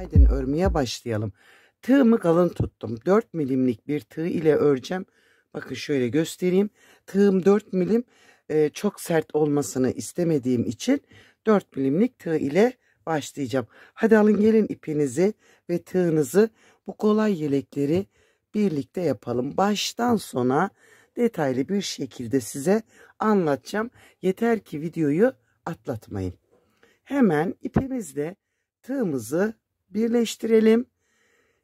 Haydi örmeye başlayalım. Tığımı kalın tuttum. 4 milimlik bir tığ ile öreceğim. Bakın şöyle göstereyim. Tığım 4 milim e, çok sert olmasını istemediğim için 4 milimlik tığ ile başlayacağım. Hadi alın gelin ipinizi ve tığınızı bu kolay yelekleri birlikte yapalım. Baştan sona detaylı bir şekilde size anlatacağım. Yeter ki videoyu atlatmayın. Hemen ipimizle tığımızı birleştirelim.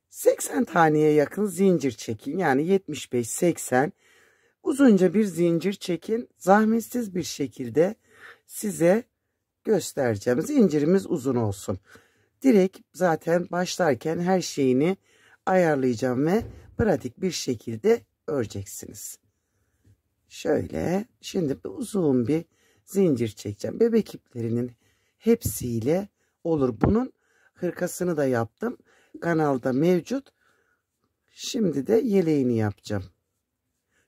80 taneye yakın zincir çekin. Yani 75-80 uzunca bir zincir çekin. Zahmetsiz bir şekilde size göstereceğim. Zincirimiz uzun olsun. Direkt zaten başlarken her şeyini ayarlayacağım ve pratik bir şekilde öreceksiniz. Şöyle şimdi bir uzun bir zincir çekeceğim. Bebek iplerinin hepsiyle olur. Bunun Hırkasını da yaptım. Kanalda mevcut. Şimdi de yeleğini yapacağım.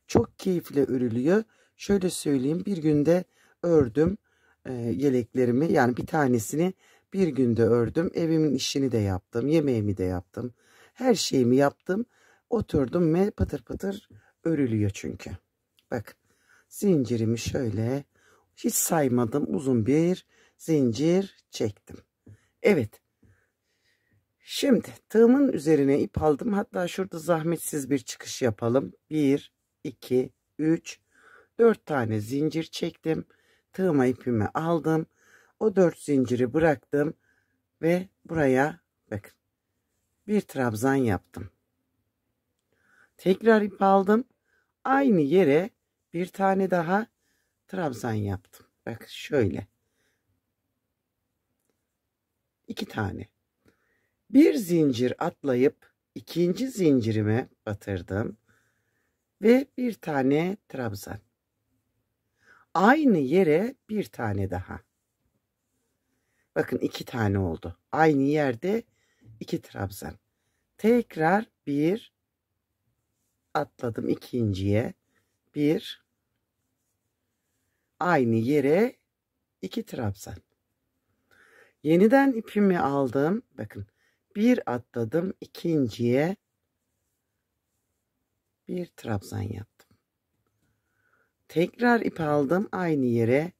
Çok keyifle örülüyor. Şöyle söyleyeyim bir günde ördüm e, yeleklerimi. Yani bir tanesini bir günde ördüm. Evimin işini de yaptım. Yemeğimi de yaptım. Her şeyimi yaptım. Oturdum ve patır patır örülüyor çünkü. Bak zincirimi şöyle hiç saymadım uzun bir zincir çektim. Evet Şimdi tığımın üzerine ip aldım. Hatta şurada zahmetsiz bir çıkış yapalım. 1, 2, 3, 4 tane zincir çektim. Tığıma ipimi aldım. O 4 zinciri bıraktım. Ve buraya bakın bir trabzan yaptım. Tekrar ip aldım. Aynı yere bir tane daha trabzan yaptım. Bak şöyle. iki tane. Bir zincir atlayıp ikinci zincirime batırdım ve bir tane trabzan. Aynı yere bir tane daha. Bakın iki tane oldu. Aynı yerde iki trabzan. Tekrar bir atladım ikinciye. Bir aynı yere iki trabzan. Yeniden ipimi aldım. Bakın bir atladım ikinciye bir trabzan yaptım. Tekrar ip aldım aynı yere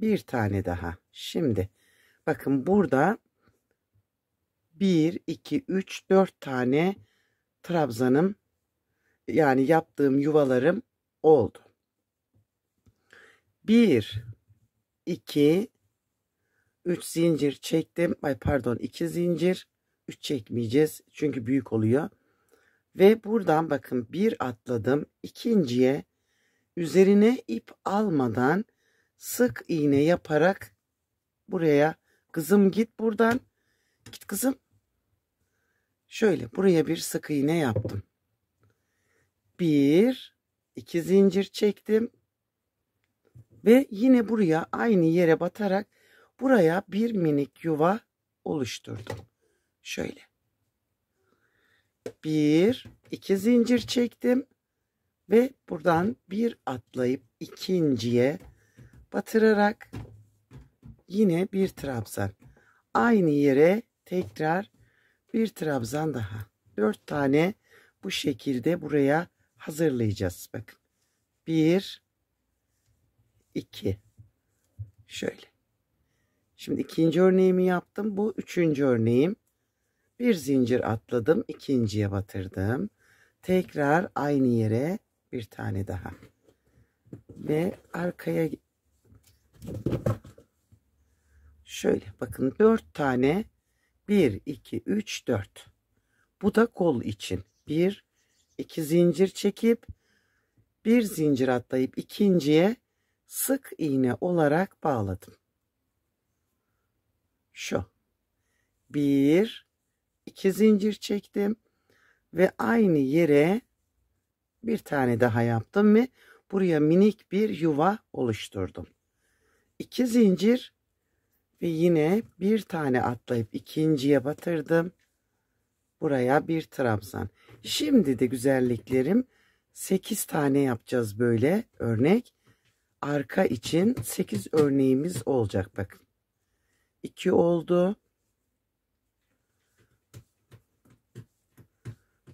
bir tane daha. Şimdi bakın burada 1 2 3 4 tane trabzanım yani yaptığım yuvalarım oldu. 1 2 3 zincir çektim. Ay pardon 2 zincir 3 çekmeyeceğiz. Çünkü büyük oluyor. Ve buradan bakın bir atladım. ikinciye üzerine ip almadan sık iğne yaparak buraya kızım git buradan. Git kızım. Şöyle buraya bir sık iğne yaptım. Bir, iki zincir çektim. Ve yine buraya aynı yere batarak buraya bir minik yuva oluşturdum. Şöyle. Bir, iki zincir çektim. Ve buradan bir atlayıp ikinciye batırarak yine bir trabzan. Aynı yere tekrar bir trabzan daha. Dört tane bu şekilde buraya hazırlayacağız. Bakın. Bir, iki. Şöyle. Şimdi ikinci örneğimi yaptım. Bu üçüncü örneğim bir zincir atladım ikinciye batırdım tekrar aynı yere bir tane daha ve arkaya şöyle bakın 4 tane 1 2 3 4 bu da kol için 1 2 zincir çekip bir zincir atlayıp ikinciye sık iğne olarak bağladım şu 1 iki zincir çektim ve aynı yere bir tane daha yaptım ve buraya minik bir yuva oluşturdum. İki zincir ve yine bir tane atlayıp ikinciye batırdım. Buraya bir trabzan. Şimdi de güzelliklerim 8 tane yapacağız böyle örnek. Arka için 8 örneğimiz olacak bakın. 2 oldu.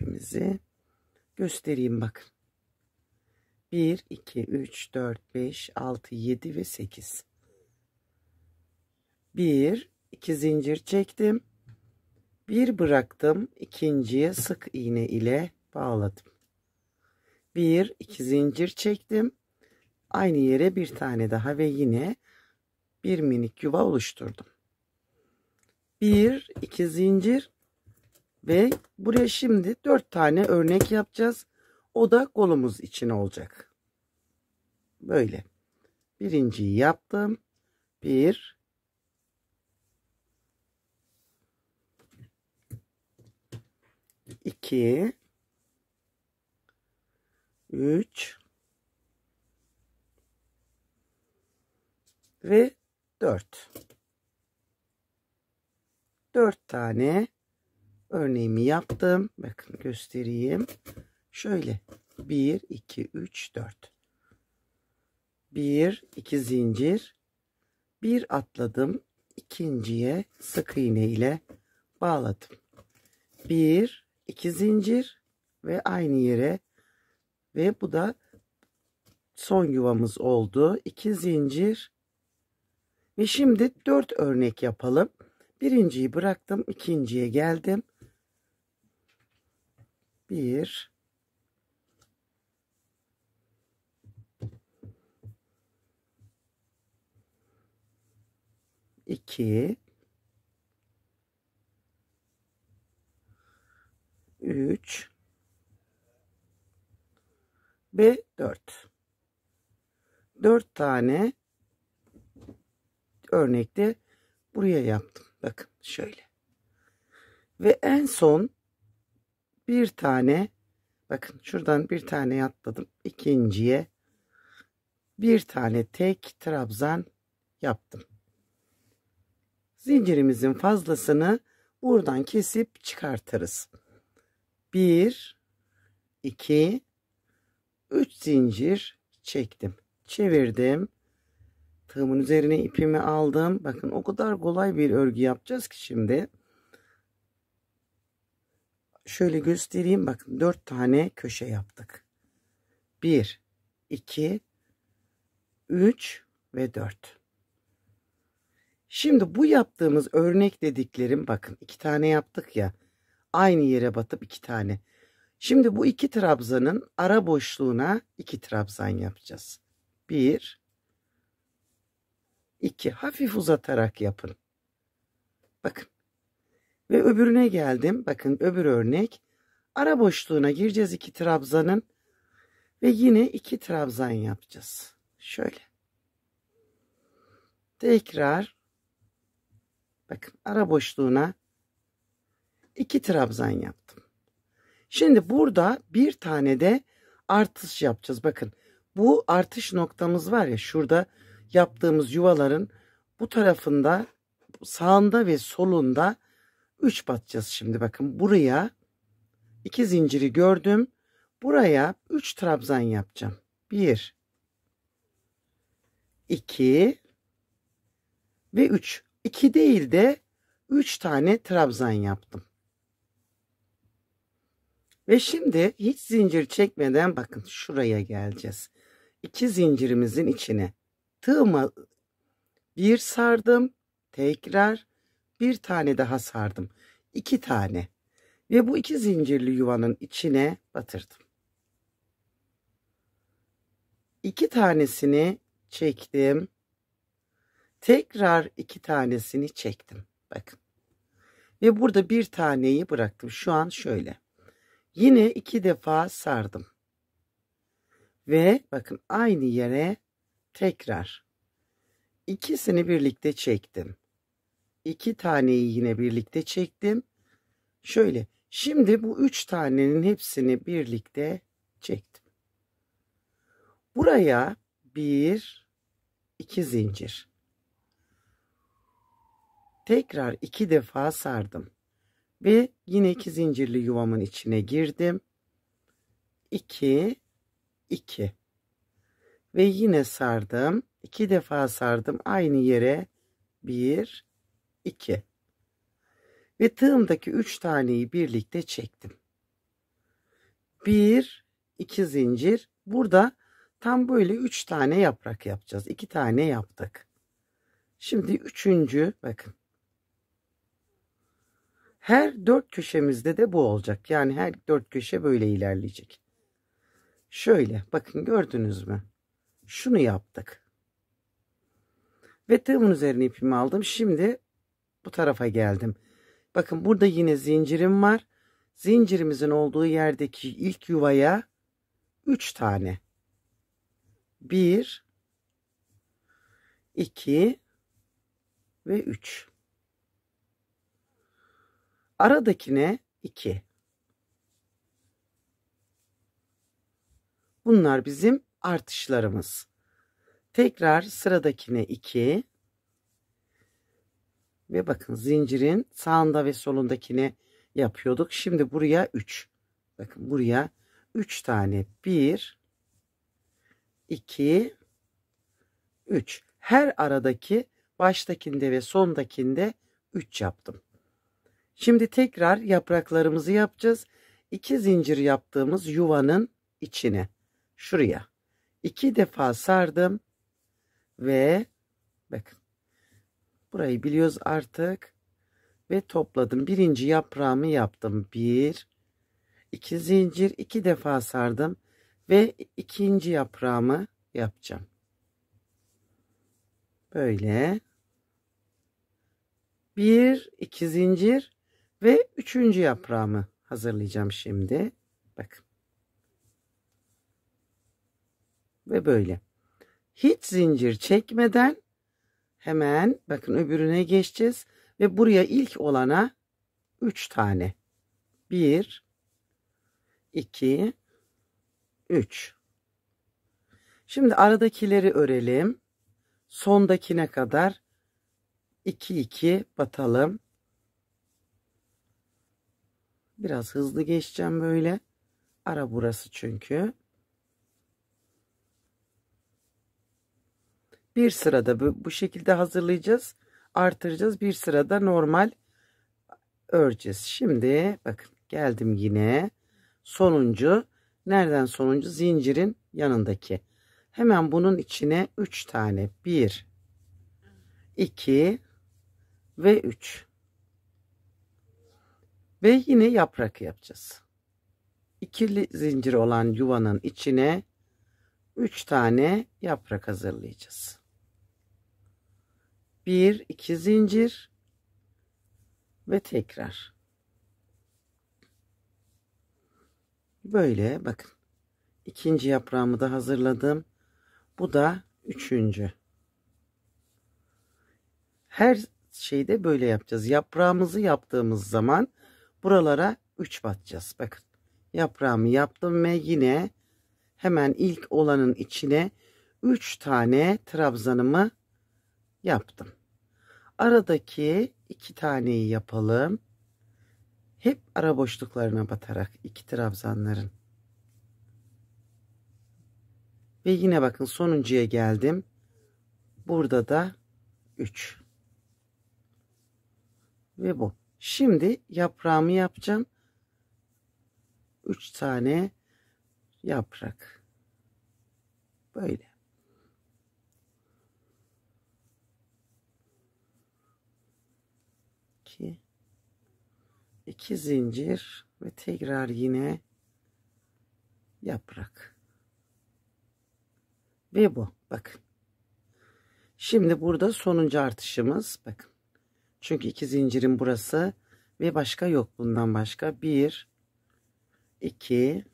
ipimizi göstereyim bakın. 1, 2, 3, 4, 5, 6, 7 ve 8. 1, 2 zincir çektim. 1 bıraktım. ikinciye sık iğne ile bağladım. 1, 2 zincir çektim. Aynı yere bir tane daha ve yine bir minik yuva oluşturdum. 1, 2 zincir ve buraya şimdi 4 tane örnek yapacağız. O da kolumuz için olacak. Böyle. Birinciyi yaptım. 1 Bir, 2 3 ve 4 4 tane örneğimi yaptım. Bakın göstereyim. Şöyle 1, 2, 3, 4. 1, 2 zincir. 1 atladım. ikinciye sık iğne ile bağladım. 1, 2 zincir ve aynı yere ve bu da son yuvamız oldu. 2 zincir ve şimdi 4 örnek yapalım. Birinciyi bıraktım, ikinciye geldim. 1 2 3 ve 4. 4 tane örnekte buraya yaptım. Bakın şöyle. Ve en son bir tane bakın şuradan bir tane atladım ikinciye bir tane tek trabzan yaptım zincirimizin fazlasını buradan kesip çıkartırız 1 2 3 zincir çektim çevirdim tığımın üzerine ipimi aldım bakın o kadar kolay bir örgü yapacağız ki şimdi şöyle göstereyim. Bakın dört tane köşe yaptık. Bir, iki, üç ve dört. Şimdi bu yaptığımız örnek dediklerim bakın iki tane yaptık ya. Aynı yere batıp iki tane. Şimdi bu iki trabzanın ara boşluğuna iki trabzan yapacağız. Bir, iki hafif uzatarak yapın. Bakın ve öbürüne geldim. Bakın öbür örnek. Ara boşluğuna gireceğiz iki trabzanın. Ve yine iki trabzan yapacağız. Şöyle. Tekrar. Bakın ara boşluğuna iki trabzan yaptım. Şimdi burada bir tane de artış yapacağız. Bakın bu artış noktamız var ya şurada yaptığımız yuvaların bu tarafında sağında ve solunda 3 batacağız şimdi bakın. Buraya 2 zinciri gördüm. Buraya 3 trabzan yapacağım. 1 2 ve 3. 2 değil de 3 tane trabzan yaptım. Ve şimdi hiç zincir çekmeden bakın şuraya geleceğiz. İki zincirimizin içine tığıma bir sardım. Tekrar bir tane daha sardım. iki tane. Ve bu iki zincirli yuvanın içine batırdım. İki tanesini çektim. Tekrar iki tanesini çektim. Bakın. Ve burada bir taneyi bıraktım. Şu an şöyle. Yine iki defa sardım. Ve bakın aynı yere tekrar ikisini birlikte çektim iki taneyi yine birlikte çektim. Şöyle şimdi bu üç tanenin hepsini birlikte çektim. Buraya bir iki zincir. Tekrar iki defa sardım. Ve yine iki zincirli yuvamın içine girdim. İki iki ve yine sardım. İki defa sardım aynı yere. 1 2 ve tığımdaki 3 taneyi birlikte çektim. 1 2 zincir. Burada tam böyle 3 tane yaprak yapacağız. 2 tane yaptık. Şimdi üçüncü bakın. Her dört köşemizde de bu olacak. Yani her dört köşe böyle ilerleyecek. Şöyle bakın gördünüz mü? Şunu yaptık. Ve tığımın üzerine ipimi aldım. Şimdi bu tarafa geldim. Bakın burada yine zincirim var. Zincirimizin olduğu yerdeki ilk yuvaya 3 tane. 1 2 ve 3. Aradakine 2. Bunlar bizim artışlarımız. Tekrar sıradakine 2. Ve bakın zincirin sağında ve solundakini yapıyorduk. Şimdi buraya 3. Bakın buraya 3 tane 1 2 3. Her aradaki baştakinde ve sondakinde 3 yaptım. Şimdi tekrar yapraklarımızı yapacağız. 2 zincir yaptığımız yuvanın içine şuraya 2 defa sardım ve bakın Burayı biliyoruz artık. Ve topladım. Birinci yaprağımı yaptım. Bir, iki zincir, iki defa sardım. Ve ikinci yaprağımı yapacağım. Böyle. Bir, iki zincir ve üçüncü yaprağımı hazırlayacağım şimdi. Bakın. Ve böyle. Hiç zincir çekmeden Hemen bakın öbürüne geçeceğiz. Ve buraya ilk olana 3 tane. 1, 2, 3. Şimdi aradakileri örelim. Sondakine kadar 2 2 batalım. Biraz hızlı geçeceğim böyle. Ara burası çünkü. bir sırada bu, bu şekilde hazırlayacağız. Artıracağız. Bir sırada normal öreceğiz. Şimdi bakın geldim yine. Sonuncu. Nereden sonuncu? Zincirin yanındaki. Hemen bunun içine 3 tane. 1 2 ve 3. Ve yine yaprak yapacağız. İkili zincir olan yuvanın içine 3 tane yaprak hazırlayacağız bir iki zincir ve tekrar böyle bakın ikinci yaprağımı da hazırladım bu da üçüncü her şeyde böyle yapacağız yaprağımızı yaptığımız zaman buralara 3 batacağız bakın yaprağımı yaptım ve yine hemen ilk olanın içine 3 tane trabzanımı yaptım aradaki iki taneyi yapalım. Hep ara boşluklarına batarak iki trabzanların. Ve yine bakın sonuncuya geldim. Burada da 3. Ve bu. Şimdi yaprağımı yapacağım. 3 tane yaprak. Böyle. 2 zincir ve tekrar yine yaprak ve bu bakın şimdi burada sonuncu artışımız bakın çünkü iki zincirin burası ve başka yok bundan başka Bir, iki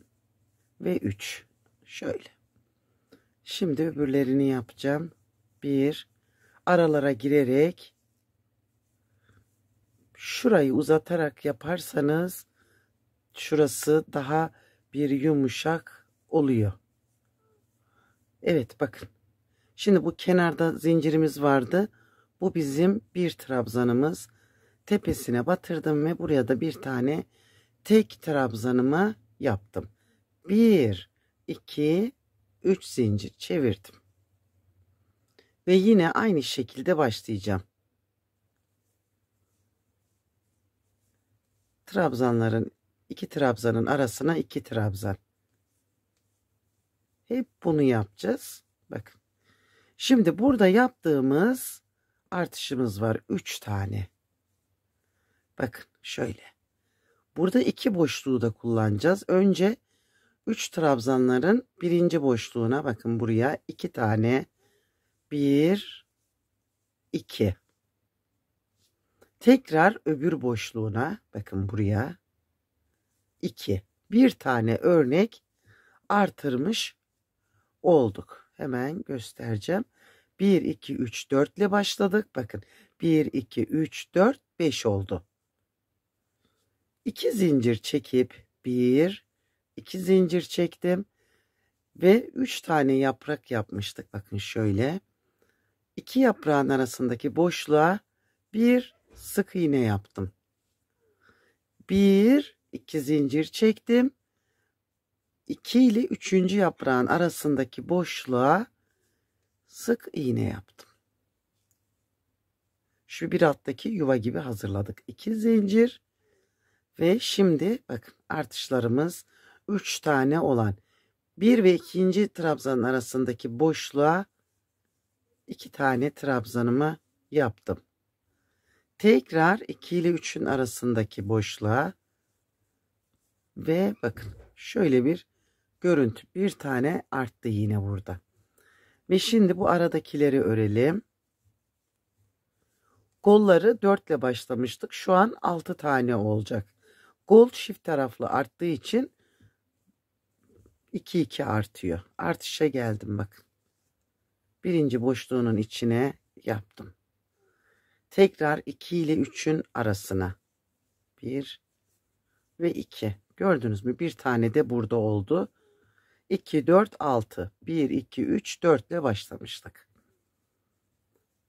ve üç. şöyle şimdi öbürlerini yapacağım Bir aralara girerek şurayı uzatarak yaparsanız şurası daha bir yumuşak oluyor. Evet bakın. Şimdi bu kenarda zincirimiz vardı. Bu bizim bir trabzanımız. Tepesine batırdım ve buraya da bir tane tek trabzanımı yaptım. 1, 2, 3 zincir çevirdim. Ve yine aynı şekilde başlayacağım. trabzanların iki trabzanın arasına iki trabzan. Hep bunu yapacağız. Bakın. Şimdi burada yaptığımız artışımız var. Üç tane. Bakın şöyle. Burada iki boşluğu da kullanacağız. Önce üç trabzanların birinci boşluğuna bakın buraya iki tane. Bir, iki. Tekrar öbür boşluğuna bakın buraya 2. Bir tane örnek artırmış olduk. Hemen göstereceğim. 1, 2, 3, 4 ile başladık. Bakın 1, 2, 3, 4, 5 oldu. 2 zincir çekip 1, 2 zincir çektim. Ve 3 tane yaprak yapmıştık. Bakın şöyle. 2 yaprağın arasındaki boşluğa 1 sık iğne yaptım. Bir, iki zincir çektim. 2 ile 3. yaprağın arasındaki boşluğa sık iğne yaptım. Şu bir alttaki yuva gibi hazırladık. 2 zincir ve şimdi bakın artışlarımız 3 tane olan 1 ve 2. trabzanın arasındaki boşluğa 2 tane trabzanımı yaptım. Tekrar 2 ile 3'ün arasındaki boşluğa ve bakın şöyle bir görüntü. Bir tane arttı yine burada. Ve şimdi bu aradakileri örelim. Kolları 4 ile başlamıştık. Şu an 6 tane olacak. Gol çift taraflı arttığı için 2 2 artıyor. Artışa geldim bakın. Birinci boşluğunun içine yaptım tekrar 2 ile 3'ün arasına 1 ve 2 gördünüz mü bir tane de burada oldu 2 4 6 1 2 3 4 ile başlamıştık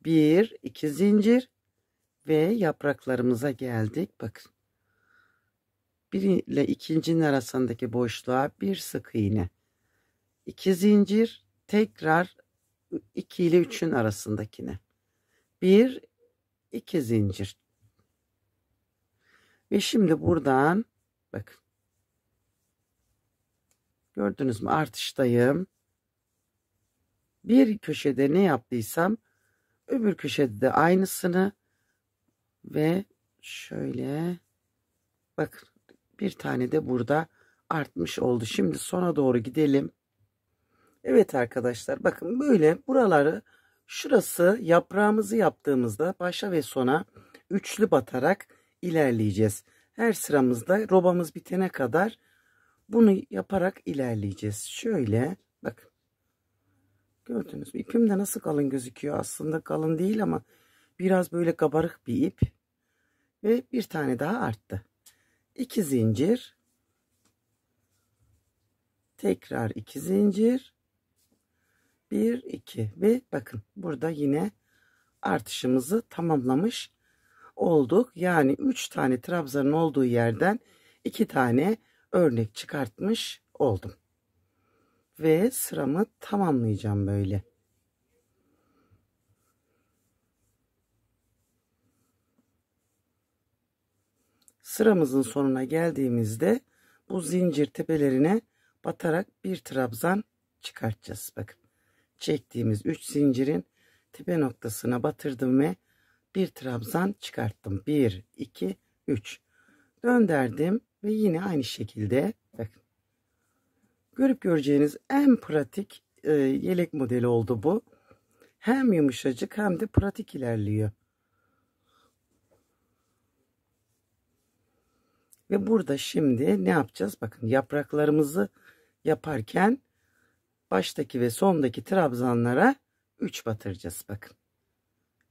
1 2 zincir ve yapraklarımıza geldik bakın 1 ile ikincinin arasındaki boşluğa bir sık iğne 2 zincir tekrar 2 ile 3'ün arasındakine 1 2 zincir. Ve şimdi buradan bakın. Gördünüz mü artıştayım. Bir köşede ne yaptıysam öbür köşede de aynısını ve şöyle bakın bir tane de burada artmış oldu. Şimdi sona doğru gidelim. Evet arkadaşlar bakın böyle buraları Şurası yaprağımızı yaptığımızda başa ve sona üçlü batarak ilerleyeceğiz. Her sıramızda robamız bitene kadar bunu yaparak ilerleyeceğiz. Şöyle bak Gördünüz mü? İpim de nasıl kalın gözüküyor. Aslında kalın değil ama biraz böyle kabarık bir ip. Ve bir tane daha arttı. İki zincir. Tekrar iki zincir. 1 2 ve bakın burada yine artışımızı tamamlamış olduk. Yani 3 tane trabzanın olduğu yerden 2 tane örnek çıkartmış oldum. Ve sıramı tamamlayacağım böyle. Sıramızın sonuna geldiğimizde bu zincir tepelerine batarak bir trabzan çıkartacağız. Bakın çektiğimiz 3 zincirin tepe noktasına batırdım ve bir trabzan çıkarttım. 1, 2, 3. Dönderdim ve yine aynı şekilde bakın. Görüp göreceğiniz en pratik e, yelek modeli oldu bu. Hem yumuşacık hem de pratik ilerliyor. Ve burada şimdi ne yapacağız? Bakın yapraklarımızı yaparken baştaki ve sondaki trabzanlara 3 batıracağız bakın.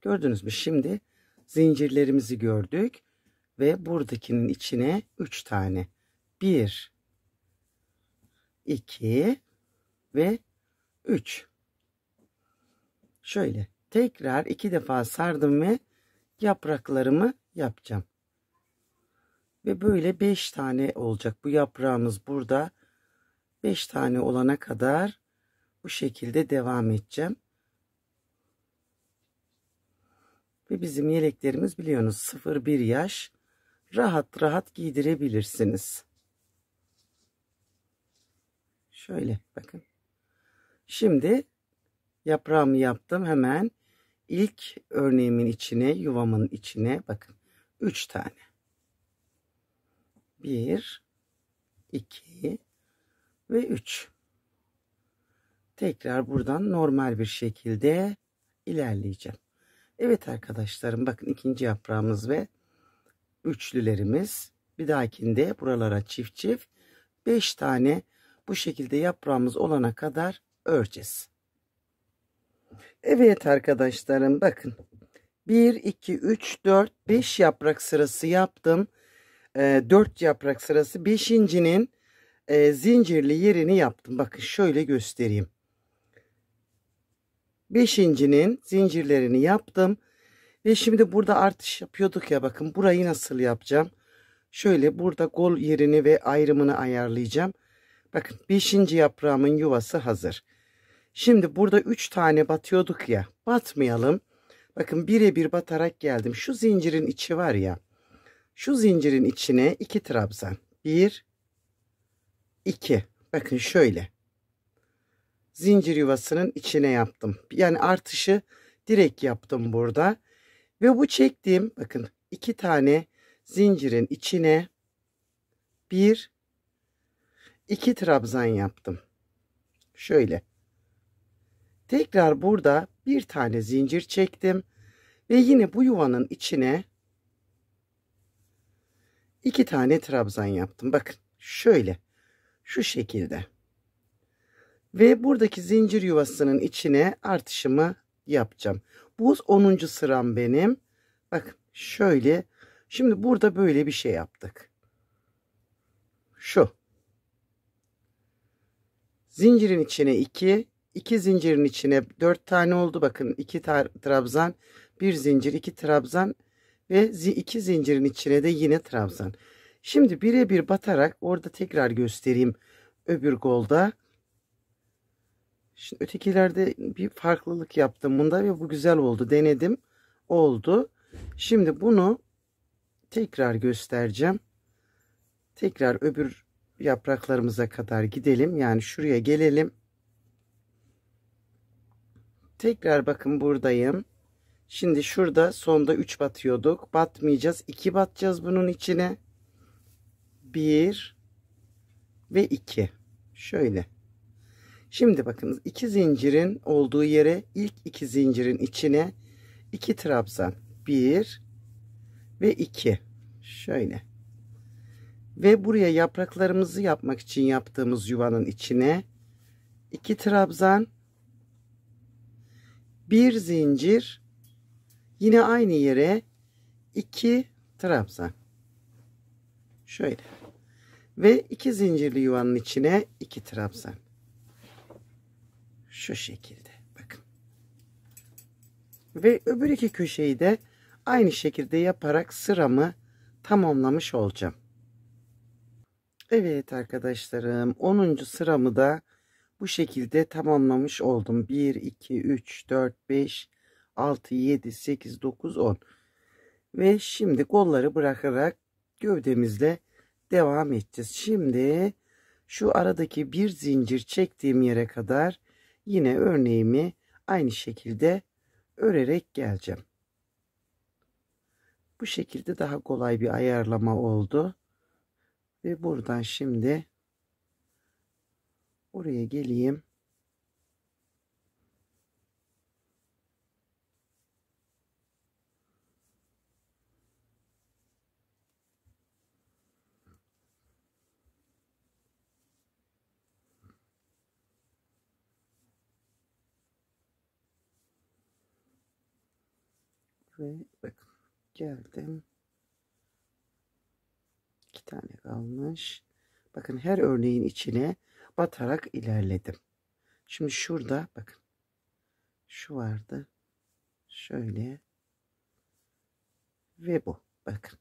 Gördünüz mü? Şimdi zincirlerimizi gördük ve buradakinin içine 3 tane. 1 2 ve 3. Şöyle tekrar iki defa sardım ve yapraklarımı yapacağım. Ve böyle 5 tane olacak. Bu yaprağımız burada 5 tane olana kadar bu şekilde devam edeceğim. Ve bizim yeleklerimiz biliyorsunuz 0-1 yaş rahat rahat giydirebilirsiniz. Şöyle bakın. Şimdi yaprağımı yaptım hemen ilk örneğimin içine yuvamın içine bakın 3 tane 1 2 ve 3 tekrar buradan normal bir şekilde ilerleyeceğim. Evet arkadaşlarım bakın ikinci yaprağımız ve üçlülerimiz. Bir dahakinde buralara çift çift 5 tane bu şekilde yaprağımız olana kadar öreceğiz. Evet arkadaşlarım bakın 1 2 3 4 5 yaprak sırası yaptım. E, ee, 4 yaprak sırası 5.'nin e, zincirli yerini yaptım. Bakın şöyle göstereyim. Beşincinin zincirlerini yaptım. Ve şimdi burada artış yapıyorduk ya bakın burayı nasıl yapacağım. Şöyle burada gol yerini ve ayrımını ayarlayacağım. Bakın beşinci yaprağımın yuvası hazır. Şimdi burada üç tane batıyorduk ya. Batmayalım. Bakın birebir batarak geldim. Şu zincirin içi var ya. Şu zincirin içine iki trabzan. Bir, iki. Bakın şöyle zincir yuvasının içine yaptım. Yani artışı direkt yaptım burada. Ve bu çektiğim bakın iki tane zincirin içine bir iki trabzan yaptım. Şöyle. Tekrar burada bir tane zincir çektim ve yine bu yuvanın içine iki tane trabzan yaptım. Bakın şöyle şu şekilde. Ve buradaki zincir yuvasının içine artışımı yapacağım. Bu 10. sıram benim. Bak, şöyle. Şimdi burada böyle bir şey yaptık. Şu. Zincirin içine 2, 2 zincirin içine 4 tane oldu. Bakın 2 trabzan, 1 zincir, 2 trabzan ve 2 zincirin içine de yine trabzan. Şimdi birebir batarak orada tekrar göstereyim öbür golda. Şimdi ötekilerde bir farklılık yaptım bunda ve bu güzel oldu. Denedim. Oldu. Şimdi bunu tekrar göstereceğim. Tekrar öbür yapraklarımıza kadar gidelim. Yani şuraya gelelim. Tekrar bakın buradayım. Şimdi şurada sonda 3 batıyorduk. Batmayacağız. 2 batacağız bunun içine. 1 ve 2. Şöyle. Şimdi bakınız iki zincirin olduğu yere ilk iki zincirin içine iki trabzan. Bir ve iki. Şöyle. Ve buraya yapraklarımızı yapmak için yaptığımız yuvanın içine iki trabzan bir zincir yine aynı yere iki trabzan şöyle ve iki zincirli yuvanın içine iki trabzan şu şekilde. Bakın. Ve öbür iki köşeyi de aynı şekilde yaparak sıramı tamamlamış olacağım. Evet arkadaşlarım 10. sıramı da bu şekilde tamamlamış oldum. 1, 2, 3, 4, 5, 6, 7, 8, 9, 10. Ve şimdi kolları bırakarak gövdemizle devam edeceğiz. Şimdi şu aradaki bir zincir çektiğim yere kadar yine örneğimi aynı şekilde örerek geleceğim. Bu şekilde daha kolay bir ayarlama oldu. Ve buradan şimdi oraya geleyim. geldim. İki tane kalmış. Bakın her örneğin içine batarak ilerledim. Şimdi şurada bakın. Şu vardı. Şöyle. Ve bu. Bakın.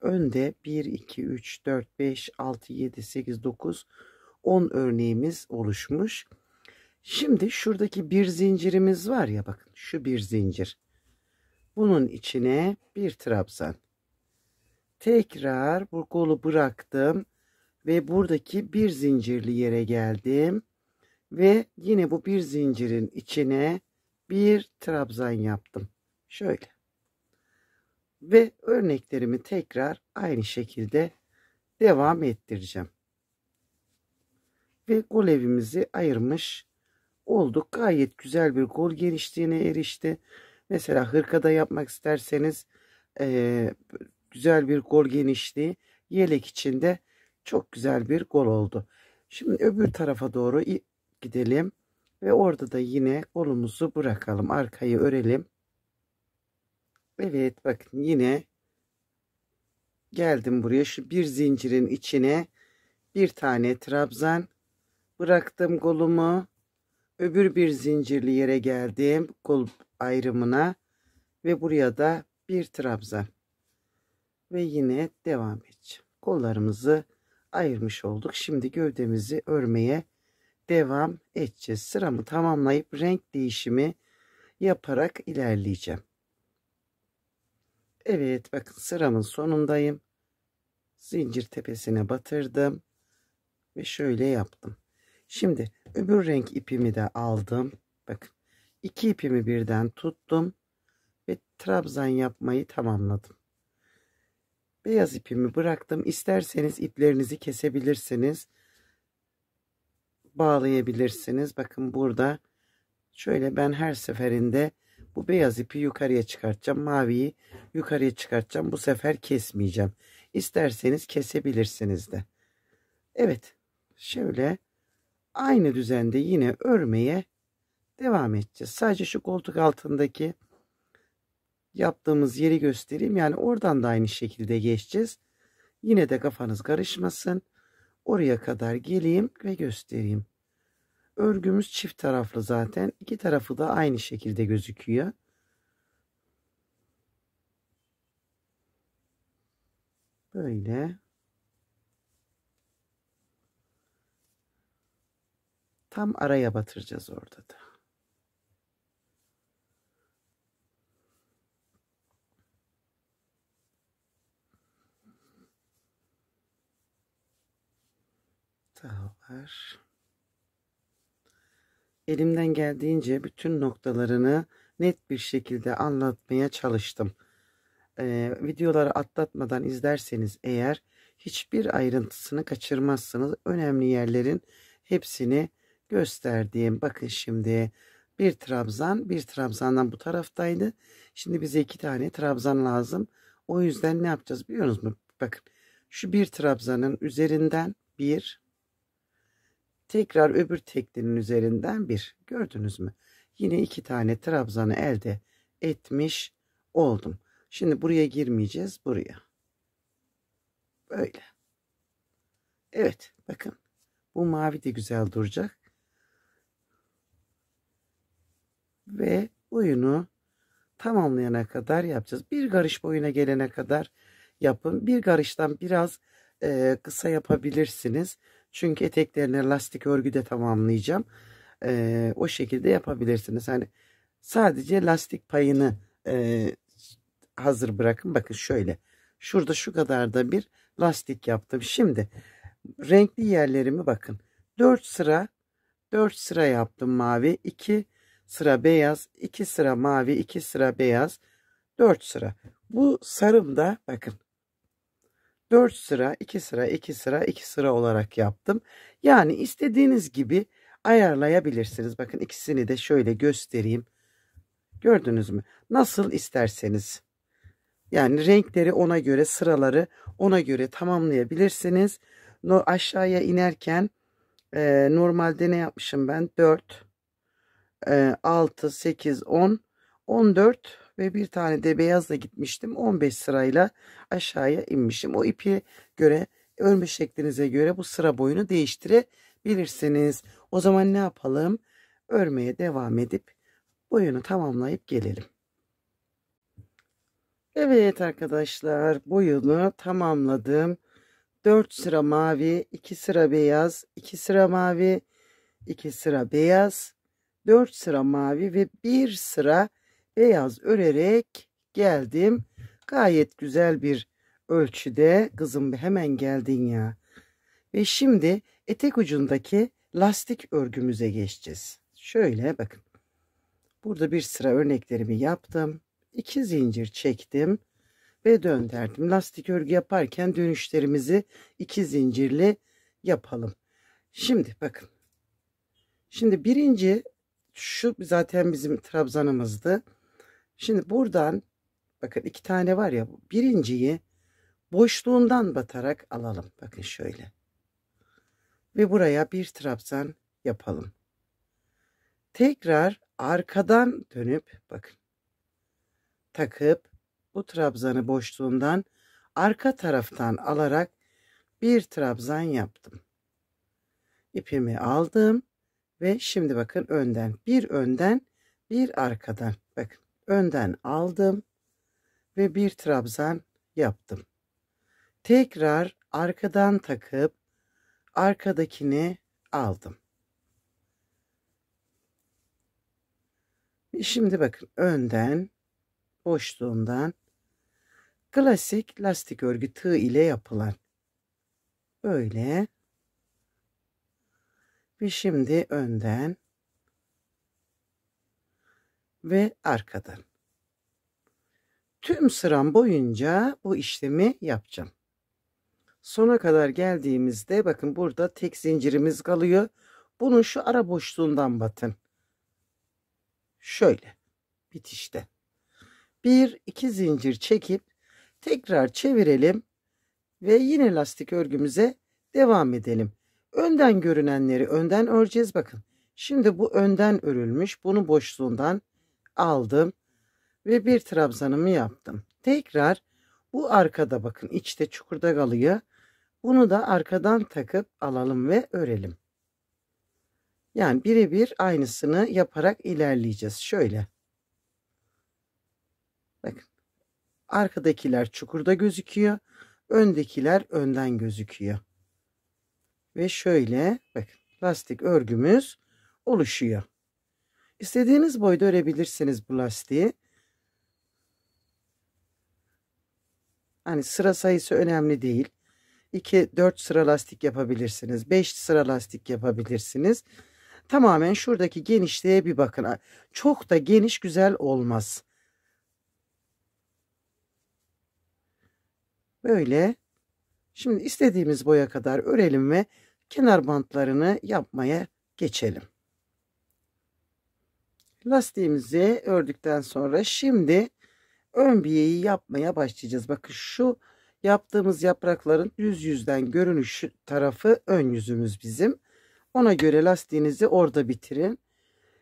Önde 1, 2, 3, 4, 5, 6, 7, 8, 9, 10 örneğimiz oluşmuş. Şimdi şuradaki bir zincirimiz var ya bakın şu bir zincir. Bunun içine bir trabzan. Tekrar bu kolu bıraktım ve buradaki bir zincirli yere geldim ve yine bu bir zincirin içine bir trabzan yaptım. Şöyle. Ve örneklerimi tekrar aynı şekilde devam ettireceğim. Ve gol evimizi ayırmış olduk. Gayet güzel bir gol genişliğine erişti. Mesela hırkada yapmak isterseniz e, güzel bir gol genişliği yelek içinde çok güzel bir gol oldu. Şimdi öbür tarafa doğru gidelim ve orada da yine golumuzu bırakalım. Arkayı örelim. Evet bakın yine geldim buraya şu bir zincirin içine bir tane trabzan bıraktım kolumu öbür bir zincirli yere geldim kulp ayrımına ve buraya da bir trabzan ve yine devam edeceğim kollarımızı ayırmış olduk şimdi gövdemizi örmeye devam edeceğiz sıramı tamamlayıp renk değişimi yaparak ilerleyeceğim Evet bakın sıramın sonundayım zincir tepesine batırdım ve şöyle yaptım Şimdi öbür renk ipimi de aldım. Bakın iki ipimi birden tuttum ve trabzan yapmayı tamamladım. Beyaz ipimi bıraktım. İsterseniz iplerinizi kesebilirsiniz. Bağlayabilirsiniz. Bakın burada şöyle ben her seferinde bu beyaz ipi yukarıya çıkartacağım. Maviyi yukarıya çıkartacağım. Bu sefer kesmeyeceğim. İsterseniz kesebilirsiniz de. Evet. Şöyle aynı düzende yine örmeye devam edeceğiz. Sadece şu koltuk altındaki yaptığımız yeri göstereyim. Yani oradan da aynı şekilde geçeceğiz. Yine de kafanız karışmasın. Oraya kadar geleyim ve göstereyim. Örgümüz çift taraflı zaten. İki tarafı da aynı şekilde gözüküyor. Böyle. Tam araya batıracağız orada da. Daha Elimden geldiğince bütün noktalarını net bir şekilde anlatmaya çalıştım. Ee, videoları atlatmadan izlerseniz eğer hiçbir ayrıntısını kaçırmazsınız. Önemli yerlerin hepsini gösterdiğim bakın şimdi bir trabzan bir trabzandan bu taraftaydı. Şimdi bize iki tane trabzan lazım. O yüzden ne yapacağız biliyor musunuz? Bakın şu bir trabzanın üzerinden bir tekrar öbür teknenin üzerinden bir gördünüz mü? Yine iki tane trabzanı elde etmiş oldum. Şimdi buraya girmeyeceğiz buraya. Böyle. Evet bakın bu mavi de güzel duracak. ve boyunu tamamlayana kadar yapacağız. Bir garış boyuna gelene kadar yapın. Bir garıştan biraz e, kısa yapabilirsiniz. Çünkü eteklerini lastik örgü de tamamlayacağım. E, o şekilde yapabilirsiniz. Hani sadece lastik payını e, hazır bırakın. Bakın şöyle. Şurada şu kadar da bir lastik yaptım. Şimdi renkli yerlerimi bakın. 4 sıra 4 sıra yaptım mavi. 2 sıra beyaz, 2 sıra mavi, 2 sıra beyaz, 4 sıra. Bu sarımda bakın 4 sıra, 2 sıra, 2 sıra, 2 sıra olarak yaptım. Yani istediğiniz gibi ayarlayabilirsiniz. Bakın ikisini de şöyle göstereyim. Gördünüz mü? Nasıl isterseniz. Yani renkleri ona göre, sıraları ona göre tamamlayabilirsiniz. Aşağıya inerken e, normalde ne yapmışım ben? 4 6, 8, 10, 14 ve bir tane de beyazla gitmiştim. 15 sırayla aşağıya inmişim. O ipi göre örme şeklinize göre bu sıra boyunu değiştirebilirsiniz. O zaman ne yapalım? Örmeye devam edip boyunu tamamlayıp gelelim. Evet arkadaşlar boyunu tamamladım. 4 sıra mavi, 2 sıra beyaz, 2 sıra mavi, 2 sıra beyaz, 4 sıra mavi ve 1 sıra beyaz örerek geldim. Gayet güzel bir ölçüde kızım hemen geldin ya. Ve şimdi etek ucundaki lastik örgümüze geçeceğiz. Şöyle bakın. Burada bir sıra örneklerimi yaptım. 2 zincir çektim ve döndürdüm. Lastik örgü yaparken dönüşlerimizi 2 zincirli yapalım. Şimdi bakın. Şimdi birinci şu zaten bizim trabzanımızdı. Şimdi buradan bakın iki tane var ya birinciyi boşluğundan batarak alalım. Bakın şöyle. Ve buraya bir trabzan yapalım. Tekrar arkadan dönüp bakın. Takıp bu trabzanı boşluğundan arka taraftan alarak bir trabzan yaptım. İpimi aldım. Ve şimdi bakın önden bir önden bir arkadan bakın önden aldım ve bir trabzan yaptım. Tekrar arkadan takıp arkadakini aldım. Şimdi bakın önden boşluğundan klasik lastik örgü tığ ile yapılan böyle ve şimdi önden ve arkadan. Tüm sıram boyunca bu işlemi yapacağım. Sona kadar geldiğimizde bakın burada tek zincirimiz kalıyor. Bunun şu ara boşluğundan batın. Şöyle bitişte. Bir iki zincir çekip tekrar çevirelim ve yine lastik örgümüze devam edelim. Önden görünenleri önden öreceğiz bakın. Şimdi bu önden örülmüş. Bunu boşluğundan aldım ve bir trabzanımı yaptım. Tekrar bu arkada bakın içte çukurda kalıyor. Bunu da arkadan takıp alalım ve örelim. Yani birebir aynısını yaparak ilerleyeceğiz. Şöyle. Bakın. Arkadakiler çukurda gözüküyor. Öndekiler önden gözüküyor. Ve şöyle bakın lastik örgümüz oluşuyor. İstediğiniz boyda örebilirsiniz bu lastiği. Hani sıra sayısı önemli değil. 2 4 sıra lastik yapabilirsiniz. 5 sıra lastik yapabilirsiniz. Tamamen şuradaki genişliğe bir bakın. Çok da geniş güzel olmaz. Böyle. Şimdi istediğimiz boya kadar örelim ve kenar bantlarını yapmaya geçelim. Lastiğimizi ördükten sonra şimdi ön biyeyi yapmaya başlayacağız. Bakın şu yaptığımız yaprakların yüz yüzden görünüş tarafı ön yüzümüz bizim. Ona göre lastiğinizi orada bitirin.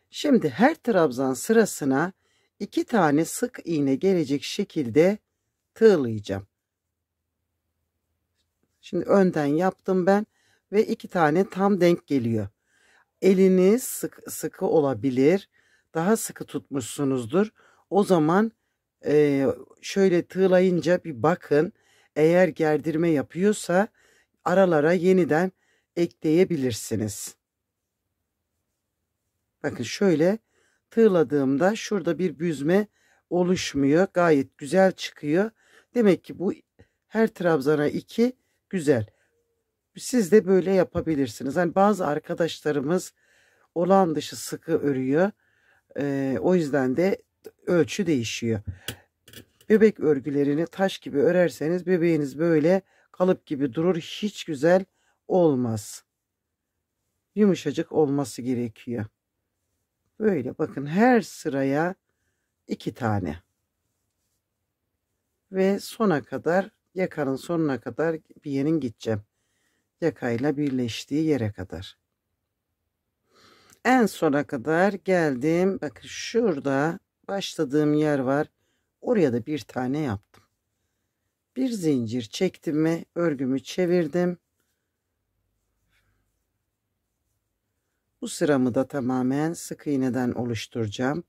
Şimdi her trabzan sırasına iki tane sık iğne gelecek şekilde tığlayacağım. Şimdi önden yaptım ben ve iki tane tam denk geliyor. Eliniz sık, sıkı olabilir. Daha sıkı tutmuşsunuzdur. O zaman e, şöyle tığlayınca bir bakın. Eğer gerdirme yapıyorsa aralara yeniden ekleyebilirsiniz. Bakın şöyle tığladığımda şurada bir büzme oluşmuyor. Gayet güzel çıkıyor. Demek ki bu her trabzana iki güzel. Siz de böyle yapabilirsiniz. Hani bazı arkadaşlarımız olan dışı sıkı örüyor. Ee, o yüzden de ölçü değişiyor. Bebek örgülerini taş gibi örerseniz bebeğiniz böyle kalıp gibi durur. Hiç güzel olmaz. Yumuşacık olması gerekiyor. Böyle bakın her sıraya iki tane. Ve sona kadar yakanın sonuna kadar bir yerin gideceğim yakayla birleştiği yere kadar. En sona kadar geldim. Bakın şurada başladığım yer var. Oraya da bir tane yaptım. Bir zincir çektim ve örgümü çevirdim. Bu sıramı da tamamen sık iğneden oluşturacağım.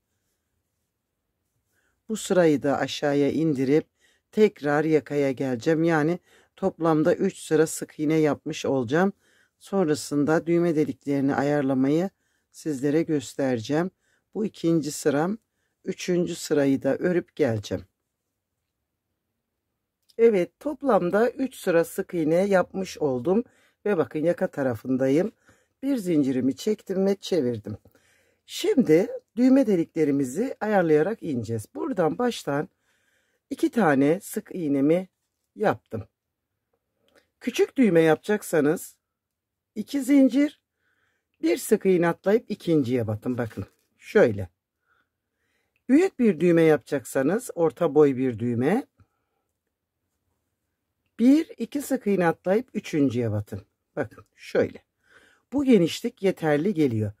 Bu sırayı da aşağıya indirip tekrar yakaya geleceğim. Yani Toplamda 3 sıra sık iğne yapmış olacağım. Sonrasında düğme deliklerini ayarlamayı sizlere göstereceğim. Bu ikinci sıram. Üçüncü sırayı da örüp geleceğim. Evet toplamda 3 sıra sık iğne yapmış oldum. Ve bakın yaka tarafındayım. Bir zincirimi çektim ve çevirdim. Şimdi düğme deliklerimizi ayarlayarak ineceğiz. Buradan baştan iki tane sık iğnemi yaptım. Küçük düğme yapacaksanız iki zincir bir sık iğne atlayıp ikinciye batın. Bakın şöyle. Büyük bir düğme yapacaksanız orta boy bir düğme. Bir iki sık iğne atlayıp üçüncüye batın. Bakın şöyle. Bu genişlik yeterli geliyor.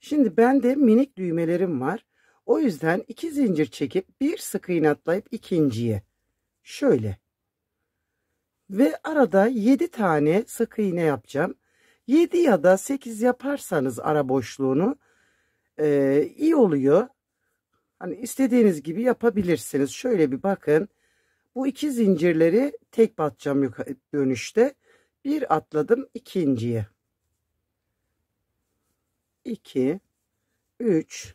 Şimdi ben de minik düğmelerim var. O yüzden iki zincir çekip bir sık iğne atlayıp ikinciye. Şöyle ve arada 7 tane sık iğne yapacağım. 7 ya da 8 yaparsanız ara boşluğunu e, iyi oluyor. Hani istediğiniz gibi yapabilirsiniz. Şöyle bir bakın. Bu iki zincirleri tek batacağım dönüşte. Bir atladım ikinciye. 2 3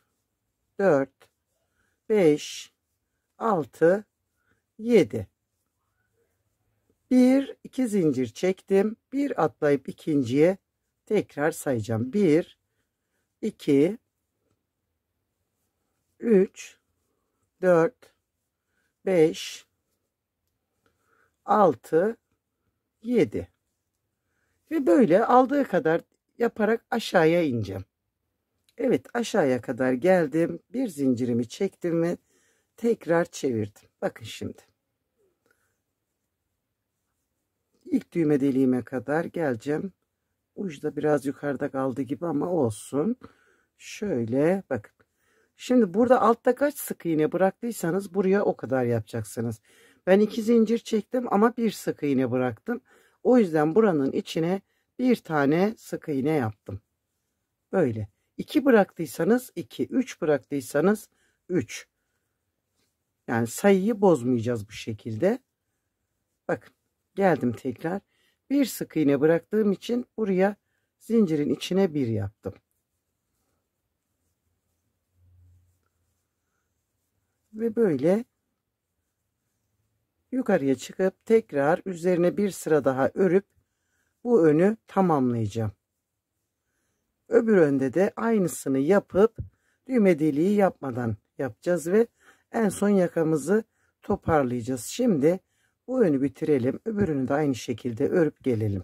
4 5 6 7 1, 2 zincir çektim. 1 atlayıp ikinciye tekrar sayacağım. 1, 2, 3, 4, 5, 6, 7. Ve böyle aldığı kadar yaparak aşağıya ineceğim. Evet aşağıya kadar geldim. Bir zincirimi çektim ve tekrar çevirdim. Bakın şimdi. İlk düğme deliğime kadar geleceğim. Ucu da biraz yukarıda kaldı gibi ama olsun. Şöyle bakın. Şimdi burada altta kaç sık iğne bıraktıysanız buraya o kadar yapacaksınız. Ben iki zincir çektim ama bir sık iğne bıraktım. O yüzden buranın içine bir tane sık iğne yaptım. Böyle. 2 bıraktıysanız 2, 3 bıraktıysanız 3. Yani sayıyı bozmayacağız bu şekilde. Bakın Geldim tekrar. Bir sık iğne bıraktığım için buraya zincirin içine bir yaptım. Ve böyle yukarıya çıkıp tekrar üzerine bir sıra daha örüp bu önü tamamlayacağım. Öbür önde de aynısını yapıp düğme deliği yapmadan yapacağız ve en son yakamızı toparlayacağız. Şimdi bu önü bitirelim. Öbürünü de aynı şekilde örüp gelelim.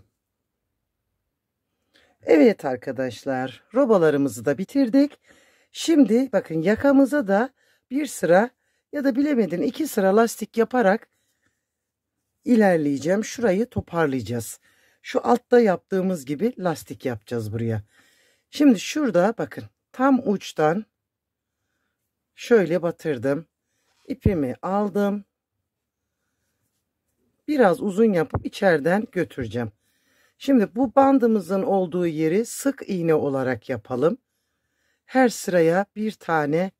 Evet arkadaşlar robalarımızı da bitirdik. Şimdi bakın yakamıza da bir sıra ya da bilemedin iki sıra lastik yaparak ilerleyeceğim. Şurayı toparlayacağız. Şu altta yaptığımız gibi lastik yapacağız buraya. Şimdi şurada bakın tam uçtan şöyle batırdım. İpimi aldım biraz uzun yapıp içeriden götüreceğim. Şimdi bu bandımızın olduğu yeri sık iğne olarak yapalım. Her sıraya bir tane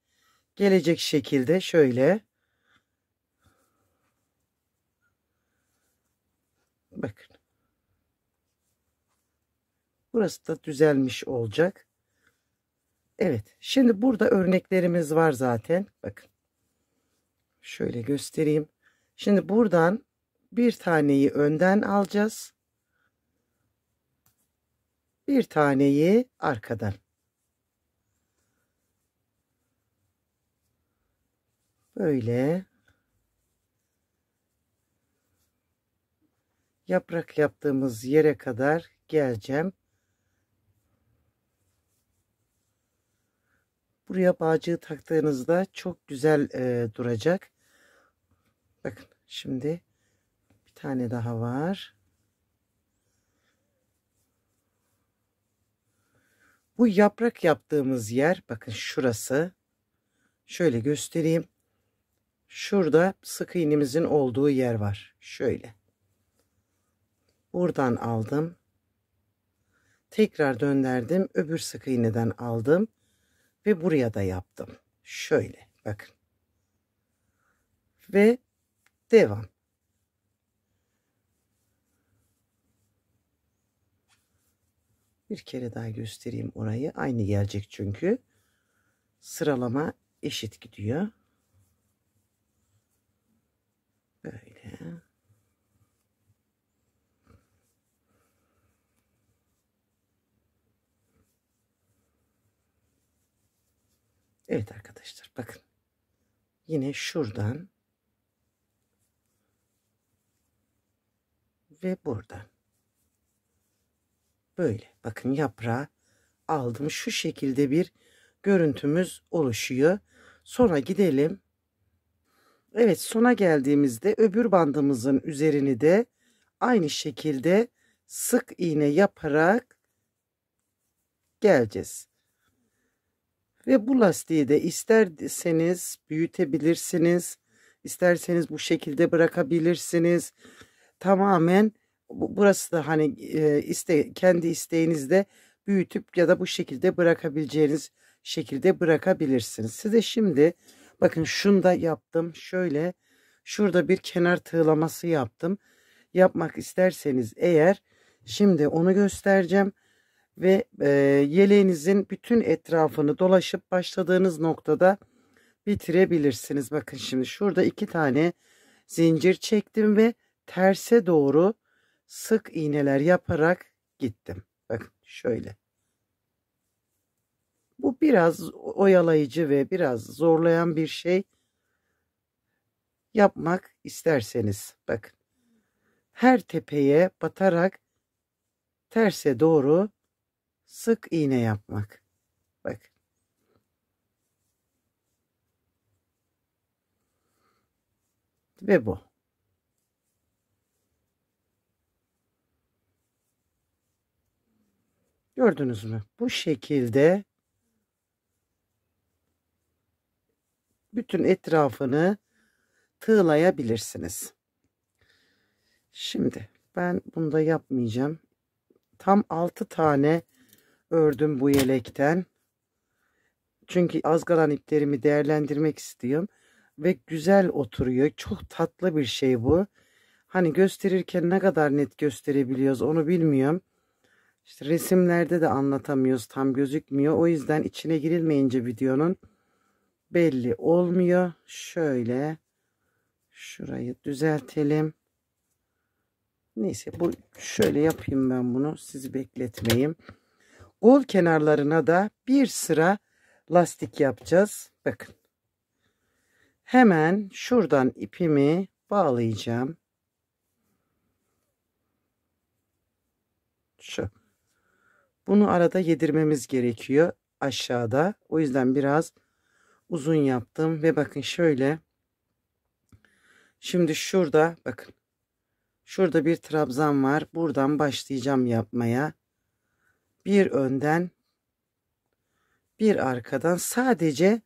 gelecek şekilde şöyle. Bakın. Burası da düzelmiş olacak. Evet. Şimdi burada örneklerimiz var zaten. Bakın. Şöyle göstereyim. Şimdi buradan bir taneyi önden alacağız. Bir taneyi arkadan. Böyle yaprak yaptığımız yere kadar geleceğim. Buraya bağcığı taktığınızda çok güzel e, duracak. Bakın şimdi tane daha var. Bu yaprak yaptığımız yer bakın şurası. Şöyle göstereyim. Şurada sık iğnemizin olduğu yer var. Şöyle. Buradan aldım. Tekrar döndürdüm. Öbür sık iğneden aldım. Ve buraya da yaptım. Şöyle bakın. Ve devam. Bir kere daha göstereyim orayı. Aynı gelecek çünkü. Sıralama eşit gidiyor. Böyle. Evet arkadaşlar bakın. Yine şuradan ve buradan. Böyle bakın yaprağı aldım. Şu şekilde bir görüntümüz oluşuyor. Sonra gidelim. Evet sona geldiğimizde öbür bandımızın üzerini de aynı şekilde sık iğne yaparak geleceğiz. Ve bu lastiği de isterseniz büyütebilirsiniz. isterseniz bu şekilde bırakabilirsiniz. Tamamen burası da hani e, iste kendi isteğinizde büyütüp ya da bu şekilde bırakabileceğiniz şekilde bırakabilirsiniz. Size şimdi bakın şunu da yaptım. Şöyle şurada bir kenar tığlaması yaptım. Yapmak isterseniz eğer şimdi onu göstereceğim ve e, yeleğinizin bütün etrafını dolaşıp başladığınız noktada bitirebilirsiniz. Bakın şimdi şurada iki tane zincir çektim ve terse doğru sık iğneler yaparak gittim. Bakın şöyle. Bu biraz oyalayıcı ve biraz zorlayan bir şey. Yapmak isterseniz bakın. Her tepeye batarak terse doğru sık iğne yapmak. Bakın. Ve bu. Gördünüz mü? Bu şekilde bütün etrafını tığlayabilirsiniz. Şimdi ben bunu da yapmayacağım. Tam 6 tane ördüm bu yelekten. Çünkü az kalan iplerimi değerlendirmek istiyorum. Ve güzel oturuyor. Çok tatlı bir şey bu. Hani gösterirken ne kadar net gösterebiliyoruz onu bilmiyorum. İşte resimlerde de anlatamıyoruz tam gözükmüyor. O yüzden içine girilmeyince videonun belli olmuyor. Şöyle şurayı düzeltelim. Neyse bu şöyle yapayım ben bunu sizi bekletmeyeyim. Gol kenarlarına da bir sıra lastik yapacağız. Bakın. Hemen şuradan ipimi bağlayacağım. Şu. Bunu arada yedirmemiz gerekiyor aşağıda. O yüzden biraz uzun yaptım ve bakın şöyle. Şimdi şurada bakın. Şurada bir trabzan var. Buradan başlayacağım yapmaya. Bir önden bir arkadan sadece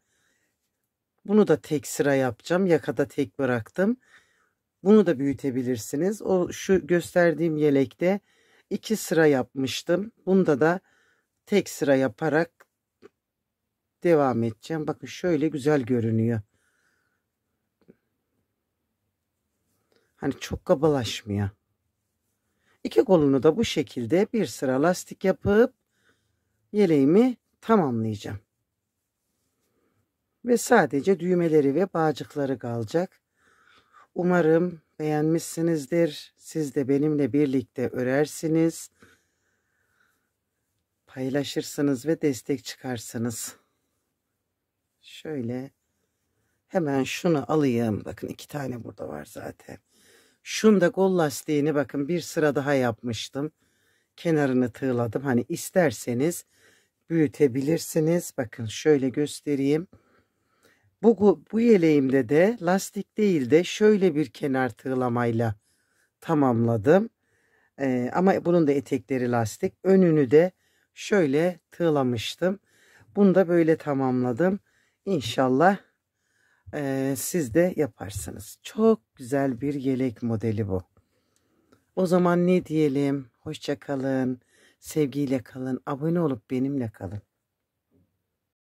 bunu da tek sıra yapacağım. Yakada tek bıraktım. Bunu da büyütebilirsiniz. O şu gösterdiğim yelekte 2 sıra yapmıştım. Bunda da tek sıra yaparak devam edeceğim. Bakın şöyle güzel görünüyor. Hani çok kabalaşmıyor. İki kolunu da bu şekilde bir sıra lastik yapıp yeleğimi tamamlayacağım. Ve sadece düğmeleri ve bağcıkları kalacak. Umarım beğenmişsinizdir. Siz de benimle birlikte örersiniz. Paylaşırsınız ve destek çıkarsınız. Şöyle hemen şunu alayım. Bakın iki tane burada var zaten. Şunda gol lastiğini bakın bir sıra daha yapmıştım. Kenarını tığladım. Hani isterseniz büyütebilirsiniz. Bakın şöyle göstereyim. Bu, bu yeleğimde de lastik değil de şöyle bir kenar tığlamayla tamamladım. Ee, ama bunun da etekleri lastik. Önünü de şöyle tığlamıştım. Bunu da böyle tamamladım. İnşallah e, siz de yaparsınız. Çok güzel bir yelek modeli bu. O zaman ne diyelim? Hoşça kalın. Sevgiyle kalın. Abone olup benimle kalın.